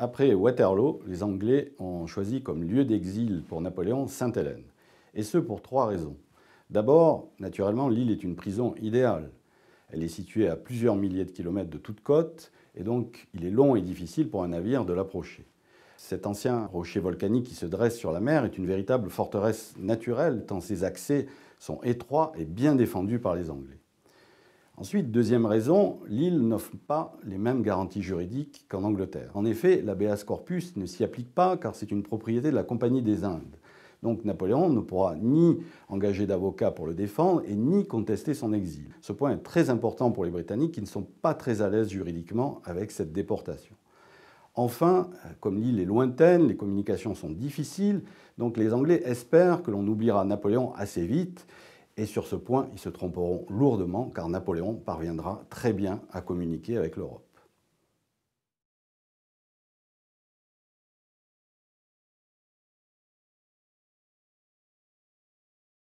Après Waterloo, les Anglais ont choisi comme lieu d'exil pour Napoléon Sainte-Hélène, et ce pour trois raisons. D'abord, naturellement, l'île est une prison idéale. Elle est située à plusieurs milliers de kilomètres de toute côte, et donc il est long et difficile pour un navire de l'approcher. Cet ancien rocher volcanique qui se dresse sur la mer est une véritable forteresse naturelle, tant ses accès sont étroits et bien défendus par les Anglais. Ensuite, deuxième raison, l'île n'offre pas les mêmes garanties juridiques qu'en Angleterre. En effet, l'abeas corpus ne s'y applique pas car c'est une propriété de la Compagnie des Indes. Donc Napoléon ne pourra ni engager d'avocat pour le défendre et ni contester son exil. Ce point est très important pour les Britanniques qui ne sont pas très à l'aise juridiquement avec cette déportation. Enfin, comme l'île est lointaine, les communications sont difficiles, donc les Anglais espèrent que l'on oubliera Napoléon assez vite et sur ce point, ils se tromperont lourdement car Napoléon parviendra très bien à communiquer avec l'Europe.